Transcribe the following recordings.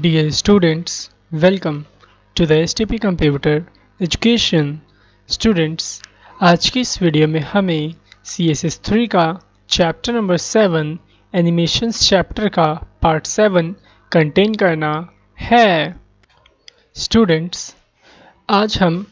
Dear students, welcome to the STP Computer Education. Students, आज की इस वीडियो में हमें सी एस एस थ्री का chapter number seven animation chapter का पार्ट सेवन कंटेन करना है स्टूडेंट्स आज हम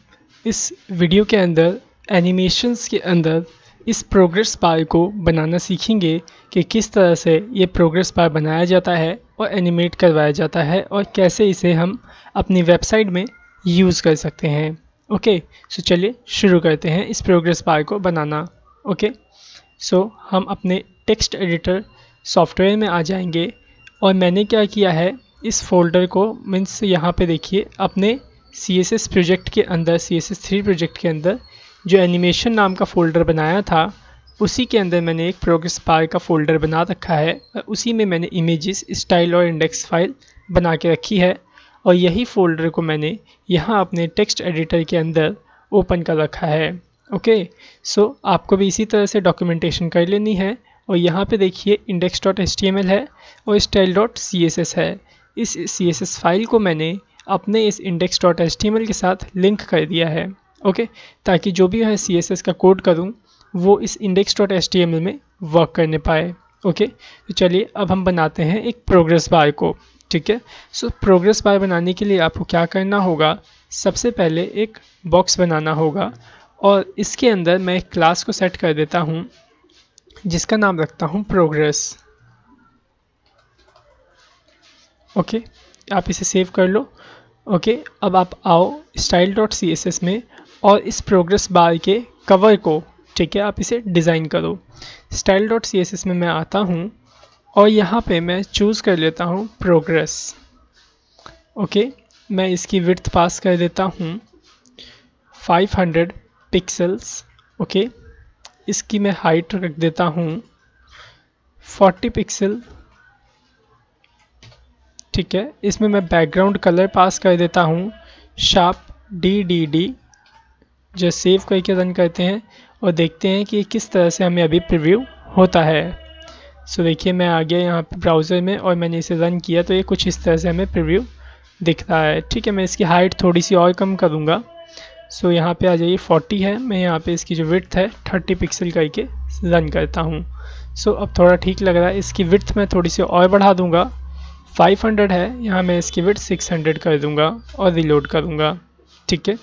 इस वीडियो के अंदर एनिमेशन्स के अंदर इस प्रोग्रेस पाई को बनाना सीखेंगे कि किस तरह से ये प्रोग्रेस पाई बनाया जाता है और एनिमेट करवाया जाता है और कैसे इसे हम अपनी वेबसाइट में यूज़ कर सकते हैं ओके सो चलिए शुरू करते हैं इस प्रोग्रेस पाई को बनाना ओके सो हम अपने टेक्स्ट एडिटर सॉफ्टवेयर में आ जाएंगे और मैंने क्या किया है इस फोल्डर को मीन्स यहाँ पर देखिए अपने सी एस एस प्रोजेक्ट के अंदर C S S three project के अंदर जो एनिमेशन नाम का फ़ोल्डर बनाया था उसी के अंदर मैंने एक प्रोग्रेस बार का फ़ोल्डर बना रखा है और उसी में मैंने इमेजेस स्टाइल और इंडेक्स फाइल बना के रखी है और यही फ़ोल्डर को मैंने यहाँ अपने टेक्स्ट एडिटर के अंदर ओपन कर रखा है ओके सो आपको भी इसी तरह से डॉक्यूमेंटेशन कर लेनी है और यहाँ पे देखिए इंडेक्स डॉट एल है और style dot C S S है इस सी एस एस फाइल को मैंने अपने इस इंडेक्स डॉट एल के साथ लिंक कर दिया है ओके ताकि जो भी है सी एस एस का कोड करूँ वो इस index dot S T M L में वर्क करने पाए ओके तो चलिए अब हम बनाते हैं एक प्रोग्रेस बार को ठीक है सो प्रोग्रेस बार बनाने के लिए आपको क्या करना होगा सबसे पहले एक बॉक्स बनाना होगा और इसके अंदर मैं एक क्लास को सेट कर देता हूँ जिसका नाम रखता हूँ प्रोग्रेस ओके आप इसे सेव कर लो ओके अब आप आओ style dot C S S में और इस प्रोग्रेस बार के कवर को ठीक है आप इसे डिज़ाइन करो style dot C S S में मैं आता हूँ और यहाँ पे मैं चूज़ कर लेता हूँ प्रोग्रेस ओके मैं इसकी विर्थ पास कर देता हूँ 500 पिक्सल्स ओके इसकी मैं हाइट रख देता हूँ 40 पिक्सल ठीक है इसमें मैं बैकग्राउंड कलर पास कर देता हूँ शार्प डी डी डी जो सेव करके रन करते हैं और देखते हैं कि किस तरह से हमें अभी प्रिव्यू होता है सो देखिए मैं आ गया यहाँ पर ब्राउज़र में और मैंने इसे रन किया तो ये कुछ इस तरह से हमें प्रिव्यू दिख रहा है ठीक है मैं इसकी हाइट थोड़ी सी और कम करूँगा सो so, यहाँ पे आ जाइए 40 है मैं यहाँ पे इसकी जो विथ है 30 पिक्सल करके रन करता हूँ सो so, अब थोड़ा ठीक लग रहा है इसकी विथ मैं थोड़ी सी और बढ़ा दूँगा 500 है यहाँ मैं इसकी विथ 600 कर दूँगा और रिलोड करूँगा ठीक है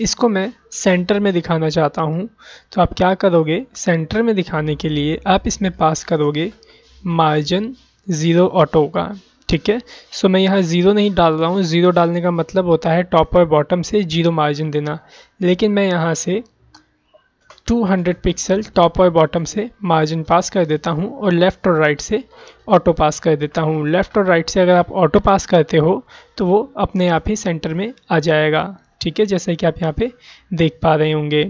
इसको मैं सेंटर में दिखाना चाहता हूँ तो आप क्या करोगे सेंटर में दिखाने के लिए आप इसमें पास करोगे मार्जिन ज़ीरो ऑटो का ठीक है सो मैं यहाँ ज़ीरो नहीं डाल रहा हूँ ज़ीरो डालने का मतलब होता है टॉप और बॉटम से जीरो मार्जिन देना लेकिन मैं यहाँ से 200 पिक्सल टॉप और बॉटम से मार्जिन पास कर देता हूँ और लेफ़्ट और राइट से ऑटो पास कर देता हूँ लेफ़्ट और राइट से अगर आप ऑटो पास करते हो तो वो अपने आप ही सेंटर में आ जाएगा ठीक है जैसे कि आप यहाँ पे देख पा रहे होंगे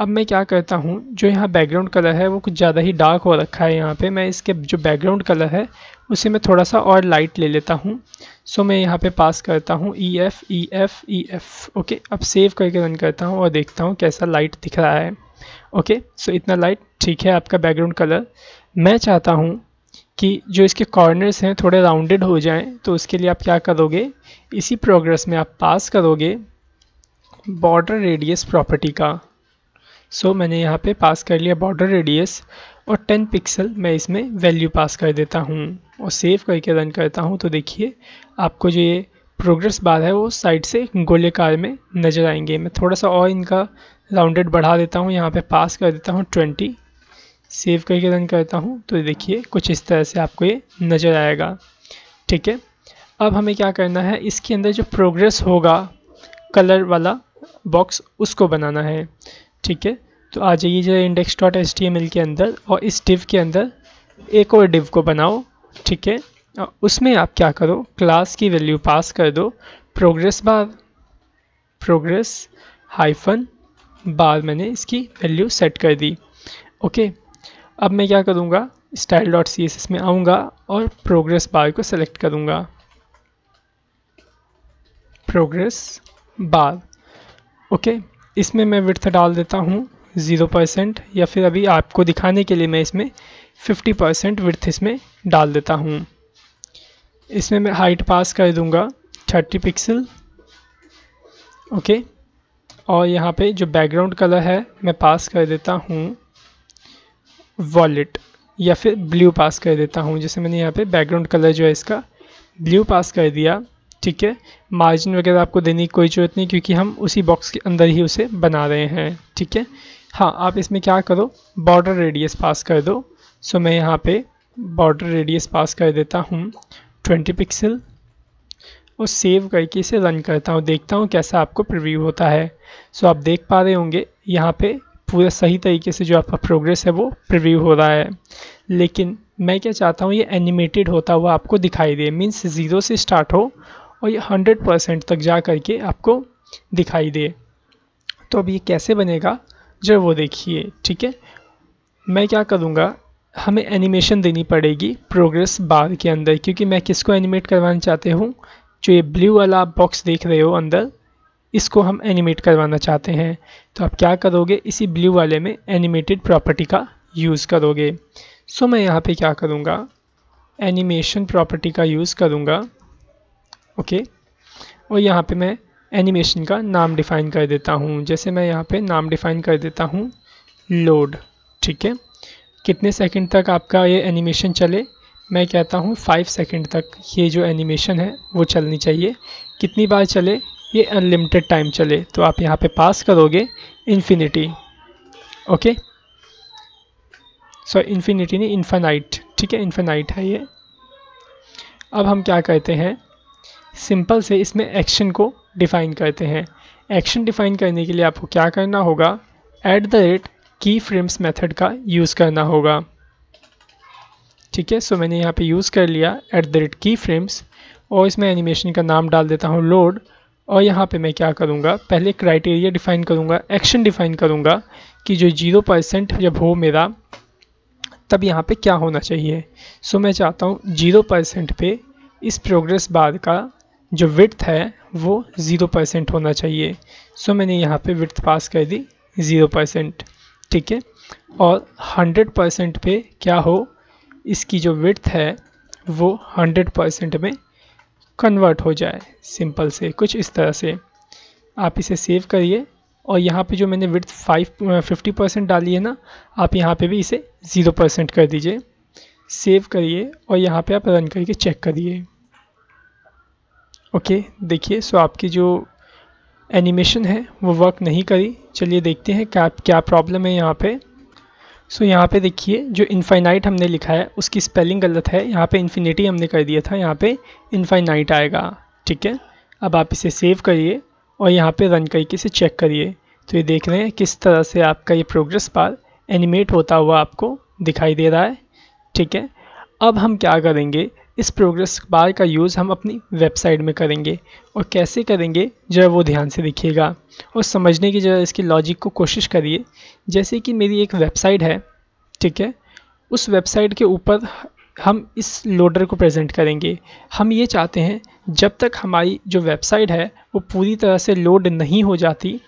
अब मैं क्या करता हूँ जो यहाँ बैकग्राउंड कलर है वो कुछ ज़्यादा ही डार्क हो रखा है यहाँ पे मैं इसके जो बैकग्राउंड कलर है उसे मैं थोड़ा सा और लाइट ले लेता हूँ सो मैं यहाँ पे पास करता हूँ E F E F E F okay अब सेव करके रन करता हूँ और देखता हूँ कैसा लाइट दिख रहा है ओके सो इतना लाइट ठीक है आपका बैकग्राउंड कलर मैं चाहता हूँ कि जो इसके कॉर्नर्स हैं थोड़े राउंडेड हो जाएँ तो उसके लिए आप क्या करोगे इसी प्रोग्रेस में आप पास करोगे बॉर्डर रेडियस प्रॉपर्टी का सो so, मैंने यहाँ पे पास कर लिया बॉर्डर रेडियस और 10 पिक्सल मैं इसमें वैल्यू पास कर देता हूँ और सेव करके रन करता हूँ तो देखिए आपको जो ये प्रोग्रेस बार है वो साइड से गोलेकार में नज़र आएंगे मैं थोड़ा सा और इनका राउंडेड बढ़ा देता हूँ यहाँ पे पास कर देता हूँ ट्वेंटी सेव करके रन करता हूँ तो देखिए कुछ इस तरह से आपको ये नज़र आएगा ठीक है अब हमें क्या करना है इसके अंदर जो प्रोग्रेस होगा कलर वाला बॉक्स उसको बनाना है ठीक है तो आ जाइए जो इंडेक्स डॉट एल के अंदर और इस डिव के अंदर एक और डिव को बनाओ ठीक है उसमें आप क्या करो क्लास की वैल्यू पास कर दो progress bar progress hyphen bar मैंने इसकी वैल्यू सेट कर दी ओके अब मैं क्या करूँगा style dot C S S में आऊँगा और प्रोग्रेस बार को सेलेक्ट करूँगा प्रोग्रेस बार ओके इसमें मैं विर्थ डाल देता हूँ ज़ीरो परसेंट या फिर अभी आपको दिखाने के लिए मैं इसमें फिफ्टी परसेंट विर्थ इसमें डाल देता हूँ इसमें मैं हाइट पास कर दूँगा थर्टी पिक्सल ओके और यहाँ पे जो बैकग्राउंड कलर है मैं पास कर देता हूँ वॉलेट या फिर ब्लू पास कर देता हूँ जैसे मैंने यहाँ पे बैकग्राउंड कलर जो है इसका ब्लू पास कर दिया ठीक है मार्जिन वगैरह आपको देने की कोई ज़रूरत नहीं क्योंकि हम उसी बॉक्स के अंदर ही उसे बना रहे हैं ठीक है हाँ आप इसमें क्या करो बॉर्डर रेडियस पास कर दो सो मैं यहाँ पे बॉर्डर रेडियस पास कर देता हूँ ट्वेंटी पिक्सल और सेव करके इसे रन करता हूँ देखता हूँ कैसा आपको प्रिव्यू होता है सो आप देख पा रहे होंगे यहाँ पर पूरा सही तरीके से जो आपका प्रोग्रेस है वो प्रिव्यू हो रहा है लेकिन मैं क्या चाहता हूँ ये एनिमेटेड होता हुआ आपको दिखाई दे मीन्स ज़ीरो से स्टार्ट हो और ये हंड्रेड परसेंट तक जा कर के आपको दिखाई दे तो अब ये कैसे बनेगा जब वो देखिए ठीक है मैं क्या करूँगा हमें एनिमेशन देनी पड़ेगी प्रोग्रेस बार के अंदर क्योंकि मैं किसको एनिमेट करवाना चाहते हूँ जो ये ब्लू वाला आप बॉक्स देख रहे हो अंदर इसको हम एनिमेट करवाना चाहते हैं तो आप क्या करोगे इसी ब्लू वाले में एनिमेटेड प्रॉपर्टी का यूज़ करोगे सो मैं यहाँ पे क्या करूँगा एनिमेशन प्रॉपर्टी का यूज़ करूँगा ओके और यहाँ पे मैं एनिमेशन का नाम डिफाइन कर देता हूँ जैसे मैं यहाँ पे नाम डिफाइन कर देता हूँ लोड ठीक है कितने सेकंड तक आपका ये एनिमेशन चले मैं कहता हूँ फाइव सेकंड तक ये जो एनिमेशन है वो चलनी चाहिए कितनी बार चले ये अनलिमिटेड टाइम चले तो आप यहाँ पे पास करोगे इन्फिनिटी ओके सॉ इन्फिनिटी नहीं इन्फेनाइट ठीक है इन्फेनाइट है ये अब हम क्या कहते हैं सिंपल से इसमें एक्शन को डिफाइन करते हैं एक्शन डिफाइन करने के लिए आपको क्या करना होगा at the rate key frames method का यूज़ करना होगा ठीक है सो मैंने यहाँ पे यूज़ कर लिया at the rate key frames और इसमें एनिमेशन का नाम डाल देता हूँ लोड और यहाँ पे मैं क्या करूँगा पहले क्राइटेरिया डिफ़ाइन करूँगा एक्शन डिफ़ाइन करूँगा कि जो जीरो परसेंट जब हो मेरा तब यहाँ पे क्या होना चाहिए सो so, मैं चाहता हूँ जीरो परसेंट पे इस प्रोग्रेस बार का जो विथ है वो ज़ीरो परसेंट होना चाहिए सो मैंने यहाँ पे विथ पास कर दी ज़ीरो परसेंट ठीक है और हंड्रेड परसेंट पे क्या हो इसकी जो विथ है वो हंड्रेड परसेंट में कन्वर्ट हो जाए सिंपल से कुछ इस तरह से आप इसे सेव करिए और यहाँ पे जो मैंने विथ फाइव फिफ्टी परसेंट डाली है ना आप यहाँ पे भी इसे ज़ीरो परसेंट कर दीजिए सेव करिए और यहाँ पे आप रन करके चेक करिए ओके देखिए सो आपकी जो एनिमेशन है वो वर्क नहीं करी चलिए देखते हैं क्या क्या प्रॉब्लम है यहाँ पे सो so, यहाँ पे देखिए जो इनफाइनाइट हमने लिखा है उसकी स्पेलिंग गलत है यहाँ पे इन्फिनिटी हमने कर दिया था यहाँ पे इनफाइनाइट आएगा ठीक है अब आप इसे सेव करिए और यहाँ पे रन करके इसे चेक करिए तो ये देख रहे हैं किस तरह से आपका ये प्रोग्रेस बार एनिमेट होता हुआ आपको दिखाई दे रहा है ठीक है अब हम क्या करेंगे इस प्रोग्रेस बार का यूज़ हम अपनी वेबसाइट में करेंगे और कैसे करेंगे जरा वो ध्यान से दिखेगा और समझने की जरा इसकी लॉजिक को कोशिश करिए जैसे कि मेरी एक वेबसाइट है ठीक है उस वेबसाइट के ऊपर हम इस लोडर को प्रेजेंट करेंगे हम ये चाहते हैं जब तक हमारी जो वेबसाइट है वो पूरी तरह से लोड नहीं हो जाती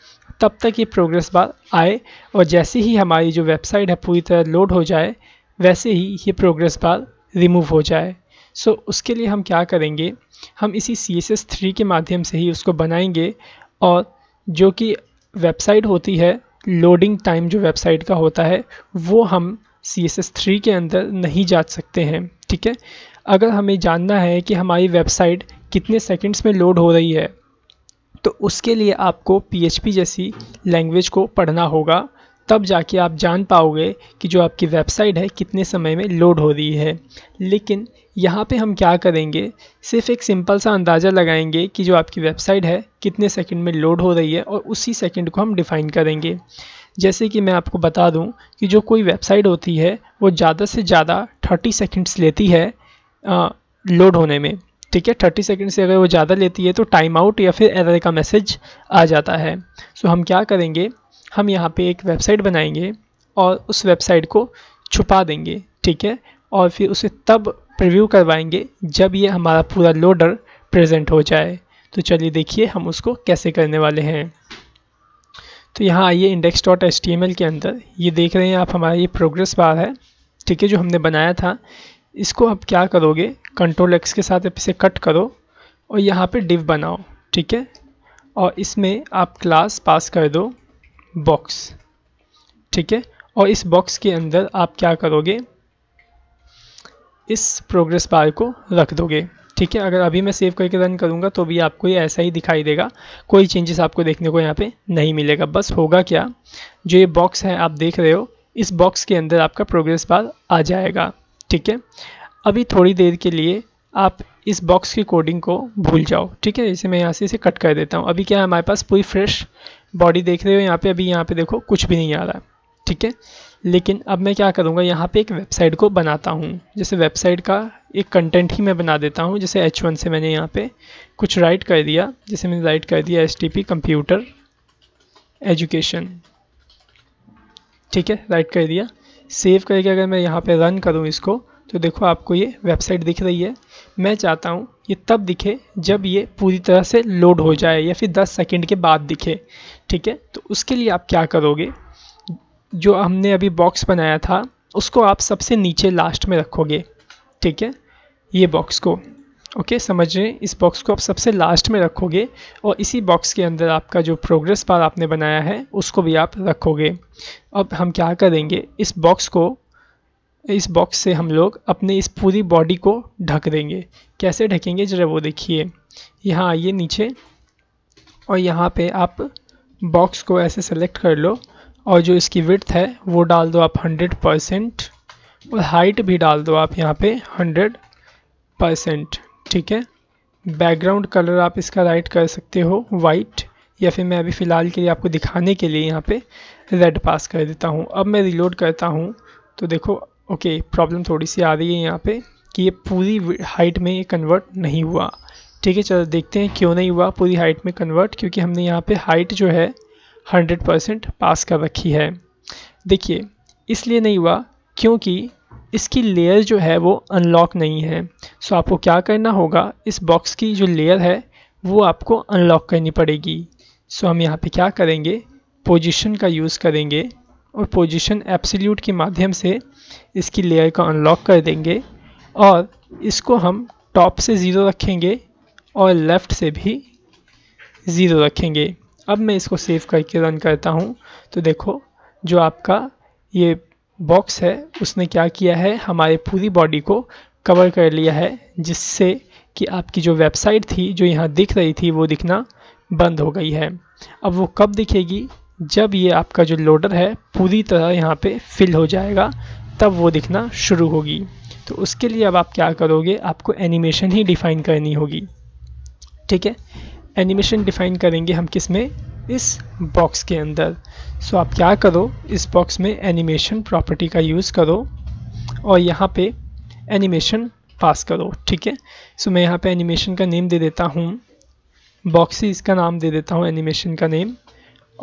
तब तक ये प्रोग्रेस बार आए और जैसे ही हमारी जो वेबसाइट है पूरी तरह लोड हो जाए वैसे ही ये प्रोग्रेस बार रिमूव हो जाए सो so, उसके लिए हम क्या करेंगे हम इसी सी एस एस थ्री के माध्यम से ही उसको बनाएंगे और जो कि वेबसाइट होती है लोडिंग टाइम जो वेबसाइट का होता है वो हम सी एस एस थ्री के अंदर नहीं जा सकते हैं ठीक है अगर हमें जानना है कि हमारी वेबसाइट कितने सेकंड्स में लोड हो रही है तो उसके लिए आपको पी जैसी लैंग्वेज को पढ़ना होगा तब जाके आप जान पाओगे कि जो आपकी वेबसाइट है कितने समय में लोड हो रही है लेकिन यहाँ पे हम क्या करेंगे सिर्फ एक सिंपल सा अंदाज़ा लगाएंगे कि जो आपकी वेबसाइट है कितने सेकंड में लोड हो रही है और उसी सेकंड को हम डिफ़ाइन करेंगे जैसे कि मैं आपको बता दूं कि जो कोई वेबसाइट होती है वो ज़्यादा से ज़्यादा थर्टी सेकेंड्स लेती है आ, लोड होने में ठीक है थर्टी सेकेंड से अगर वो ज़्यादा लेती है तो टाइम आउट या फिर एरर का मैसेज आ जाता है सो हम क्या करेंगे हम यहाँ पे एक वेबसाइट बनाएंगे और उस वेबसाइट को छुपा देंगे ठीक है और फिर उसे तब प्रिव्यू करवाएंगे जब ये हमारा पूरा लोडर प्रेजेंट हो जाए तो चलिए देखिए हम उसको कैसे करने वाले हैं तो यहाँ आइए इंडेक्स डॉट एल के अंदर ये देख रहे हैं आप हमारा ये प्रोग्रेस बार है ठीक है जो हमने बनाया था इसको आप क्या करोगे कंट्रोल एक्स के साथ आप इसे कट करो और यहाँ पे डिव बनाओ ठीक है और इसमें आप क्लास पास कर दो बॉक्स ठीक है और इस बॉक्स के अंदर आप क्या करोगे इस प्रोग्रेस बार को रख दोगे ठीक है अगर अभी मैं सेव करके रन करूँगा तो भी आपको ये ऐसा ही दिखाई देगा कोई चेंजेस आपको देखने को यहाँ पे नहीं मिलेगा बस होगा क्या जो ये बॉक्स है आप देख रहे हो इस बॉक्स के अंदर आपका प्रोग्रेस बार आ जाएगा ठीक है अभी थोड़ी देर के लिए आप इस बॉक्स की कोडिंग को भूल जाओ ठीक है इसे मैं यहाँ से इसे कट कर देता हूँ अभी क्या है हमारे पास पूरी फ्रेश बॉडी देख रहे हो यहाँ पे अभी यहाँ पे देखो कुछ भी नहीं आ रहा है ठीक है लेकिन अब मैं क्या करूँगा यहाँ पे एक वेबसाइट को बनाता हूँ जैसे वेबसाइट का एक कंटेंट ही मैं बना देता हूँ जैसे एच वन से मैंने यहाँ पे कुछ राइट कर दिया जैसे मैंने राइट कर दिया S T P computer education ठीक है राइट कर दिया सेव करके अगर मैं यहाँ पे रन करूँ इसको तो देखो आपको ये वेबसाइट दिख रही है मैं चाहता हूँ ये तब दिखे जब ये पूरी तरह से लोड हो जाए या फिर 10 सेकंड के बाद दिखे ठीक है तो उसके लिए आप क्या करोगे जो हमने अभी बॉक्स बनाया था उसको आप सबसे नीचे लास्ट में रखोगे ठीक है ये बॉक्स को ओके समझ रहे इस बॉक्स को आप सबसे लास्ट में रखोगे और इसी बॉक्स के अंदर आपका जो प्रोग्रेस बार आपने बनाया है उसको भी आप रखोगे अब हम क्या करेंगे इस बॉक्स को इस बॉक्स से हम लोग अपने इस पूरी बॉडी को ढक देंगे कैसे ढकेंगे जरा वो देखिए यहाँ आइए नीचे और यहाँ पे आप बॉक्स को ऐसे सेलेक्ट कर लो और जो इसकी विथ है वो डाल दो आप हंड्रेड परसेंट और हाइट भी डाल दो आप यहाँ पे हंड्रेड परसेंट ठीक है बैकग्राउंड कलर आप इसका राइट कर सकते हो वाइट या फिर मैं अभी फ़िलहाल के लिए आपको दिखाने के लिए यहाँ पे रेड पास कर देता हूँ अब मैं रिलोड करता हूँ तो देखो ओके प्रॉब्लम थोड़ी सी आ रही है यहाँ पर कि ये पूरी हाइट में ये कन्वर्ट नहीं हुआ ठीक है चलो देखते हैं क्यों नहीं हुआ पूरी हाइट में कन्वर्ट क्योंकि हमने यहाँ पे हाइट जो है 100 परसेंट पास कर रखी है देखिए इसलिए नहीं हुआ क्योंकि इसकी लेयर जो है वो अनलॉक नहीं है सो आपको क्या करना होगा इस बॉक्स की जो लेयर है वो आपको अनलॉक करनी पड़ेगी सो हम यहाँ पे क्या करेंगे पोजिशन का यूज़ करेंगे और पोजिशन एप्सल्यूट के माध्यम से इसकी लेयर को अनलॉक कर देंगे और इसको हम टॉप से ज़ीरो रखेंगे और लेफ़्ट से भी ज़ीरो रखेंगे अब मैं इसको सेव करके रन करता हूँ तो देखो जो आपका ये बॉक्स है उसने क्या किया है हमारे पूरी बॉडी को कवर कर लिया है जिससे कि आपकी जो वेबसाइट थी जो यहाँ दिख रही थी वो दिखना बंद हो गई है अब वो कब दिखेगी जब ये आपका जो लोडर है पूरी तरह यहाँ पे फिल हो जाएगा तब वो दिखना शुरू होगी तो उसके लिए अब आप क्या करोगे आपको एनिमेशन ही डिफ़ाइन करनी होगी ठीक है एनिमेशन डिफाइन करेंगे हम किस में इस बॉक्स के अंदर सो आप क्या करो इस बॉक्स में एनिमेशन प्रॉपर्टी का यूज़ करो और यहाँ पे एनिमेशन पास करो ठीक है सो मैं यहाँ पे एनिमेशन का नेम दे देता हूँ बॉक्स इसका नाम दे देता हूँ एनिमेशन का नेम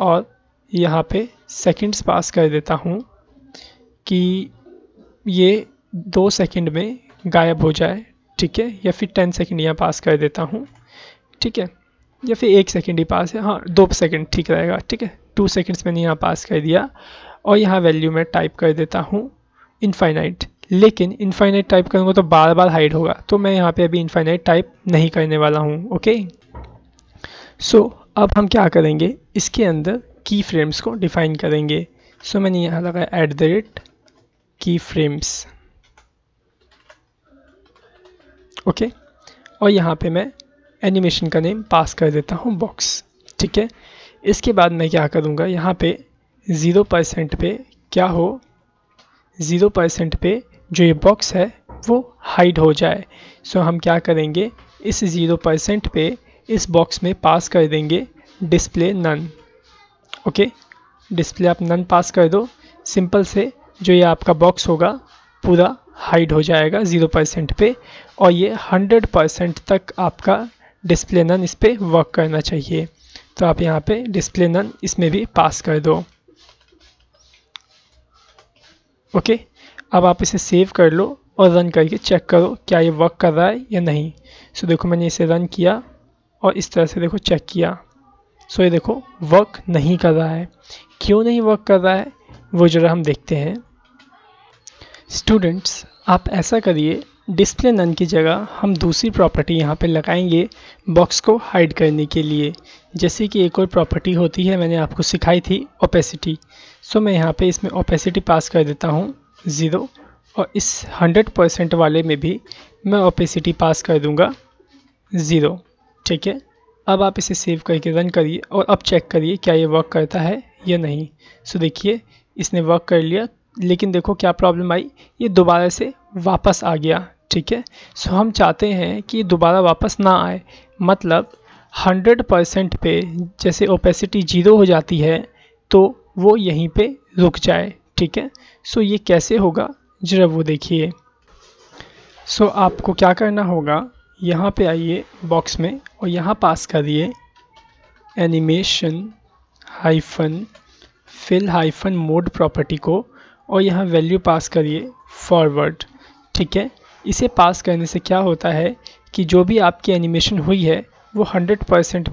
और यहाँ पे सेकंड्स पास कर देता हूँ कि ये दो सेकंड में गायब हो जाए ठीक है या फिर टेन सेकंड यहाँ पास कर देता हूँ ठीक है या फिर एक सेकेंड ही पास है हाँ दो सेकेंड ठीक रहेगा ठीक है टू सेकेंड्स मैंने यहाँ पास कर दिया और यहाँ वैल्यू मैं टाइप कर देता हूँ इनफाइनाइट लेकिन इनफाइनाइट टाइप करूँगा तो बार बार हाइड होगा तो मैं यहाँ पे अभी इनफाइनाइट टाइप नहीं करने वाला हूँ ओके सो so, अब हम क्या करेंगे इसके अंदर की फ्रेम्स को डिफाइन करेंगे सो so, मैंने यहाँ लगाया at the rate key frames okay और यहाँ पे मैं एनिमेशन का नेम पास कर देता हूँ बॉक्स ठीक है इसके बाद मैं क्या करूँगा यहाँ पे ज़ीरो परसेंट पे क्या हो ज़ीरो परसेंट पे जो ये बॉक्स है वो हाइड हो जाए सो हम क्या करेंगे इस ज़ीरो परसेंट पे इस बॉक्स में पास कर देंगे डिस्प्ले नन ओके डिस्प्ले आप नन पास कर दो सिंपल से जो ये आपका बॉक्स होगा पूरा हाइड हो जाएगा ज़ीरो परसेंट पे और ये हंड्रेड परसेंट तक आपका डिस्प्ले नन इस पर वर्क करना चाहिए तो आप यहाँ पे डिस्प्ले नन इसमें भी पास कर दो ओके अब आप इसे सेव कर लो और रन करके चेक करो क्या ये वर्क कर रहा है या नहीं सो देखो मैंने इसे रन किया और इस तरह से देखो चेक किया सो ये देखो वर्क नहीं कर रहा है क्यों नहीं वर्क कर रहा है वो जरा हम देखते हैं स्टूडेंट्स आप ऐसा करिए डिस्प्ले नन की जगह हम दूसरी प्रॉपर्टी यहाँ पे लगाएंगे बॉक्स को हाइड करने के लिए जैसे कि एक और प्रॉपर्टी होती है मैंने आपको सिखाई थी ओपेसिटी सो मैं यहाँ पे इसमें ओपेसिटी पास कर देता हूँ ज़ीरो और इस हंड्रेड परसेंट वाले में भी मैं ओपेसिटी पास कर दूँगा ज़ीरो ठीक है अब आप इसे सेव करके रन करिए और अब चेक करिए क्या ये वर्क करता है या नहीं सो देखिए इसने वर्क कर लिया लेकिन देखो क्या प्रॉब्लम आई ये दोबारा से वापस आ गया ठीक है सो हम चाहते हैं कि दोबारा वापस ना आए मतलब 100 परसेंट पे जैसे ओपेसिटी ज़ीरो हो जाती है तो वो यहीं पे रुक जाए ठीक है सो ये कैसे होगा जरा वो देखिए सो आपको क्या करना होगा यहाँ पे आइए बॉक्स में और यहाँ पास करिए animation hyphen fill hyphen mode property को और यहाँ वैल्यू पास करिए फॉरवर्ड ठीक है इसे पास करने से क्या होता है कि जो भी आपकी एनिमेशन हुई है वो 100 परसेंट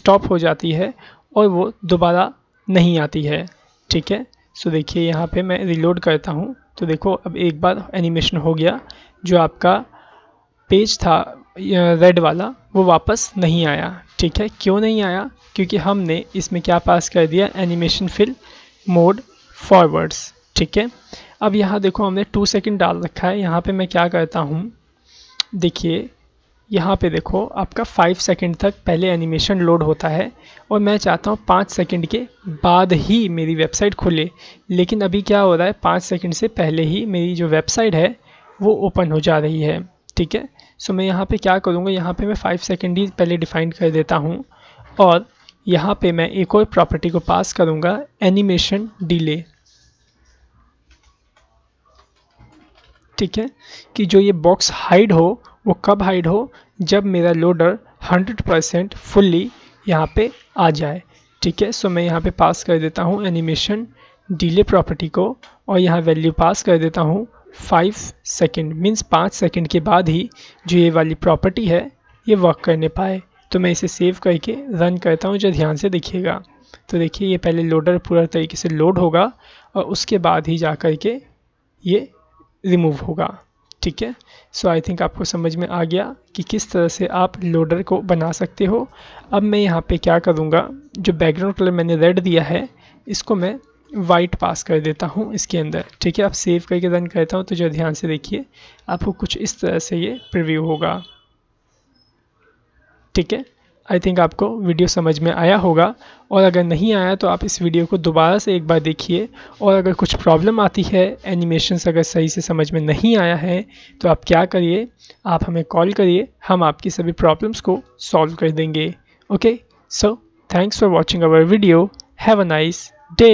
स्टॉप हो जाती है और वो दोबारा नहीं आती है ठीक है सो देखिए यहाँ पे मैं रिलोड करता हूँ तो देखो अब एक बार एनिमेशन हो गया जो आपका पेज था रेड वाला वो वापस नहीं आया ठीक है क्यों नहीं आया क्योंकि हमने इसमें क्या पास कर दिया एनिमेशन फिल मोड फॉरवर्ड्स ठीक है अब यहाँ देखो हमने टू सेकेंड डाल रखा है यहाँ पे मैं क्या करता हूँ देखिए यहाँ पे देखो आपका फाइव सेकेंड तक पहले एनिमेशन लोड होता है और मैं चाहता हूँ पाँच सेकेंड के बाद ही मेरी वेबसाइट खुले लेकिन अभी क्या हो रहा है पाँच सेकेंड से पहले ही मेरी जो वेबसाइट है वो ओपन हो जा रही है ठीक है सो मैं यहाँ पे क्या करूँगा यहाँ पे मैं फाइव सेकेंड ही पहले डिफ़ाइन कर देता हूँ और यहाँ पे मैं एक और प्रॉपर्टी को पास करूँगा एनिमेशन डिले ठीक है कि जो ये बॉक्स हाइड हो वो कब हाइड हो जब मेरा लोडर 100 परसेंट फुल्ली यहाँ पर आ जाए ठीक है सो मैं यहाँ पे पास कर देता हूँ एनिमेशन डिले प्रॉपर्टी को और यहाँ वैल्यू पास कर देता हूँ फाइव सेकेंड मीन्स पाँच सेकेंड के बाद ही जो ये वाली प्रॉपर्टी है ये वर्क करने पाए तो मैं इसे सेव करके रन करता हूँ जो ध्यान से देखिएगा तो देखिए ये पहले लोडर पूरा तरीके से लोड होगा और उसके बाद ही जा कर के ये रिमूव होगा ठीक है सो आई थिंक आपको समझ में आ गया कि किस तरह से आप लोडर को बना सकते हो अब मैं यहाँ पे क्या करूँगा जो बैकग्राउंड कलर मैंने रेड दिया है इसको मैं वाइट पास कर देता हूँ इसके अंदर ठीक है आप सेव करके रन करता हूँ तो जो ध्यान से देखिए आपको कुछ इस तरह से ये प्रिव्यू होगा ठीक है आई थिंक आपको वीडियो समझ में आया होगा और अगर नहीं आया तो आप इस वीडियो को दोबारा से एक बार देखिए और अगर कुछ प्रॉब्लम आती है एनिमेशंस अगर सही से समझ में नहीं आया है तो आप क्या करिए आप हमें कॉल करिए हम आपकी सभी प्रॉब्लम्स को सॉल्व कर देंगे okay so thanks for watching our video have a nice day